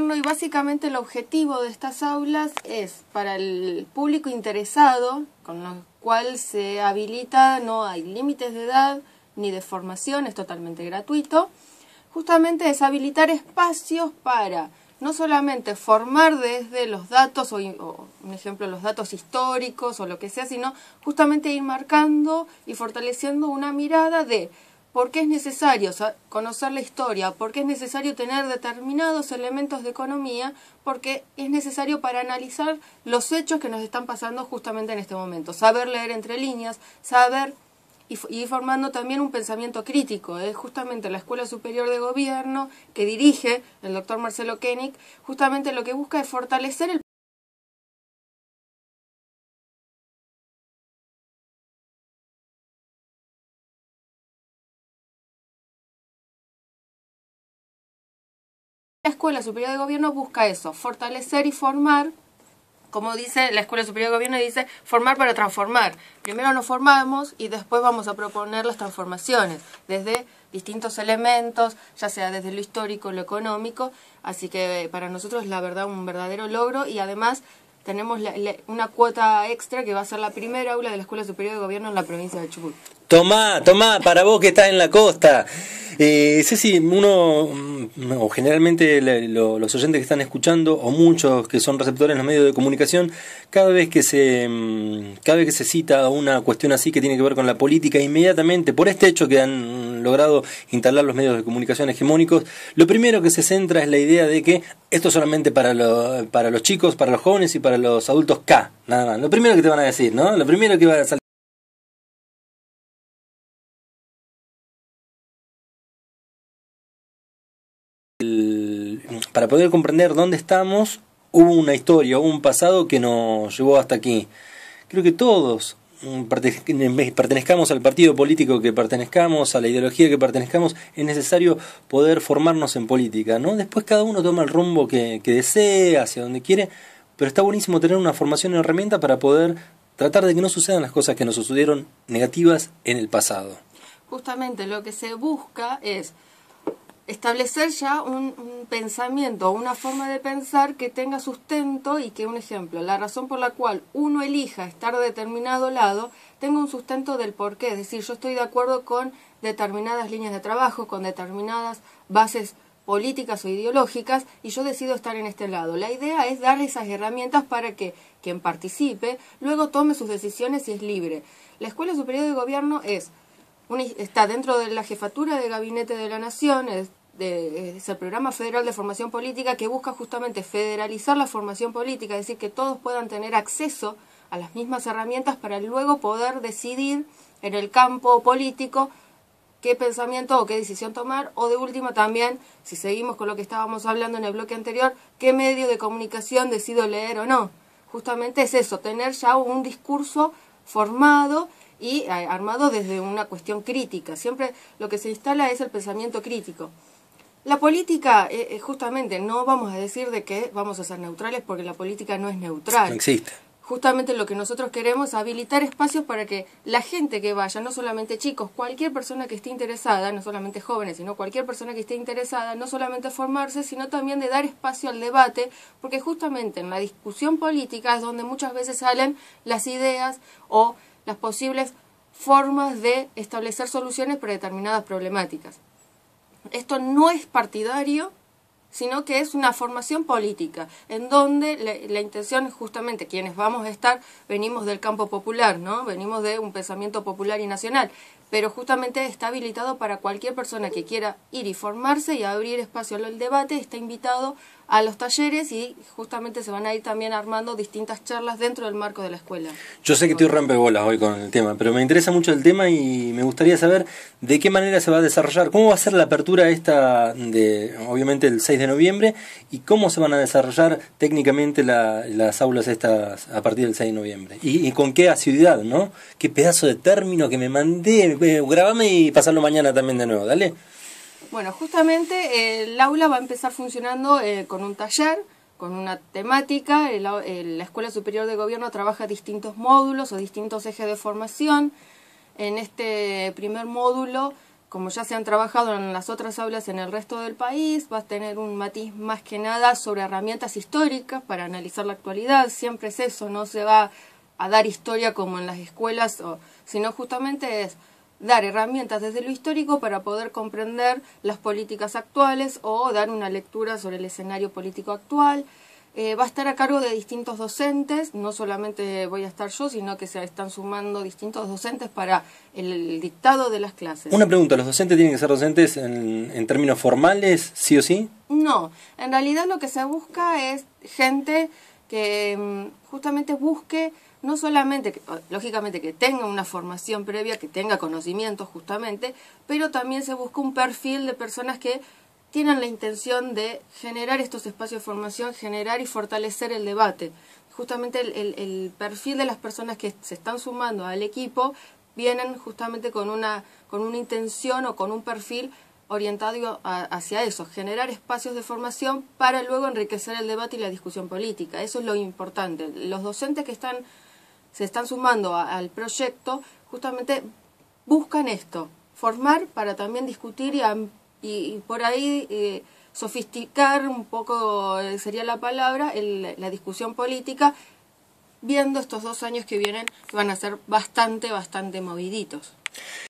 y básicamente el objetivo de estas aulas es para el público interesado, con lo cual se habilita, no hay límites de edad ni de formación, es totalmente gratuito, justamente es habilitar espacios para no solamente formar desde los datos, o, un ejemplo, los datos históricos o lo que sea, sino justamente ir marcando y fortaleciendo una mirada de por qué es necesario conocer la historia, por qué es necesario tener determinados elementos de economía, porque es necesario para analizar los hechos que nos están pasando justamente en este momento, saber leer entre líneas, saber y, formando también un pensamiento crítico. Es justamente la Escuela Superior de Gobierno que dirige el doctor Marcelo Koenig, justamente lo que busca es fortalecer el La Escuela Superior de Gobierno busca eso, fortalecer y formar, como dice la Escuela Superior de Gobierno, dice formar para transformar. Primero nos formamos y después vamos a proponer las transformaciones, desde distintos elementos, ya sea desde lo histórico, lo económico, así que eh, para nosotros es la verdad un verdadero logro y además tenemos una cuota extra que va a ser la primera aula de la Escuela Superior de Gobierno en la provincia de Chubut. Tomá, tomá, para vos que estás en la costa sé eh, si uno, mm, o generalmente los oyentes que están escuchando, o muchos que son receptores en los medios de comunicación, cada vez que se, mm, cada vez que se cita una cuestión así que tiene que ver con la política, inmediatamente, por este hecho que han mm, logrado instalar los medios de comunicación hegemónicos, lo primero que se centra es la idea de que esto es solamente para, para los chicos, para los jóvenes y para los adultos K, nada más. Lo primero que te van a decir, ¿no? Lo primero que va a salir Para poder comprender dónde estamos, hubo una historia, hubo un pasado que nos llevó hasta aquí. Creo que todos mm, pertenezcamos al partido político que pertenezcamos, a la ideología que pertenezcamos, es necesario poder formarnos en política, ¿no? Después cada uno toma el rumbo que, que desee, hacia donde quiere, pero está buenísimo tener una formación en herramienta para poder tratar de que no sucedan las cosas que nos sucedieron negativas en el pasado. Justamente lo que se busca es establecer ya un, pensamiento o una forma de pensar que tenga sustento y que, un ejemplo, la razón por la cual uno elija estar de determinado lado tenga un sustento del por qué. Es decir, yo estoy de acuerdo con determinadas líneas de trabajo, con determinadas bases políticas o ideológicas y yo decido estar en este lado. La idea es darle esas herramientas para que quien participe luego tome sus decisiones y es libre. La Escuela Superior de Gobierno es está dentro de la jefatura de gabinete de la Nación, es, el programa federal de formación política que busca justamente federalizar la formación política, es decir, que todos puedan tener acceso a las mismas herramientas para luego poder decidir en el campo político qué pensamiento o qué decisión tomar, o de último también, si seguimos con lo que estábamos hablando en el bloque anterior, qué medio de comunicación decido leer o no. Justamente es eso, tener ya un discurso formado y eh, armado desde una cuestión crítica. Siempre lo que se instala es el pensamiento crítico. La política, eh, eh, justamente, no vamos a decir de que vamos a ser neutrales porque la política no es neutral. No existe. Justamente lo que nosotros queremos es habilitar espacios para que la gente que vaya, no solamente chicos, cualquier persona que esté interesada, no solamente jóvenes, sino cualquier persona que esté interesada, no solamente formarse, sino también de dar espacio al debate, porque justamente en la discusión política es donde muchas veces salen las ideas o las posibles formas de establecer soluciones para determinadas problemáticas. Esto no es partidario, sino que es una formación política, en donde la, intención es justamente quienes vamos a estar, venimos del campo popular, ¿no? Venimos de un pensamiento popular y nacional, pero justamente está habilitado para cualquier persona que quiera ir y formarse y abrir espacio al debate, está invitado a los talleres y justamente se van a ir también armando distintas charlas dentro del marco de la escuela. Yo sé que estoy rompebolas hoy con el tema, pero me interesa mucho el tema y me gustaría saber de qué manera se va a desarrollar, cómo va a ser la apertura esta de, obviamente, el 6 de noviembre y cómo se van a desarrollar técnicamente las aulas estas a partir del 6 de noviembre y, con qué asiduidad, ¿no? Qué pedazo de término que me mandé, grabame y pasarlo mañana también de nuevo, dale. Bueno, justamente el aula va a empezar funcionando eh, con un taller, con una temática. la Escuela Superior de Gobierno trabaja distintos módulos o distintos ejes de formación. En este primer módulo, como ya se han trabajado en las otras aulas en el resto del país, va a tener un matiz más que nada sobre herramientas históricas para analizar la actualidad. Siempre es eso, no se va a dar historia como en las escuelas, sino justamente es dar herramientas desde lo histórico para poder comprender las políticas actuales o dar una lectura sobre el escenario político actual. Eh, va a estar a cargo de distintos docentes, no solamente voy a estar yo, sino que se están sumando distintos docentes para el dictado de las clases. Una pregunta, ¿los docentes tienen que ser docentes en, en términos formales, sí o sí? No, en realidad lo que se busca es gente que mm, justamente busque no solamente, lógicamente, que tenga una formación previa, que tenga conocimientos justamente, pero también se busca un perfil de personas que tienen la intención de generar estos espacios de formación, generar y fortalecer el debate. Justamente el, perfil de las personas que se están sumando al equipo vienen justamente con una, con una intención o con un perfil orientado hacia eso, generar espacios de formación para luego enriquecer el debate y la discusión política. Eso es lo importante. Los docentes que están se están sumando al proyecto, justamente buscan esto, formar para también discutir y, por ahí eh, sofisticar un poco, eh, sería la palabra, la discusión política, viendo estos dos años que vienen, que van a ser bastante, bastante moviditos.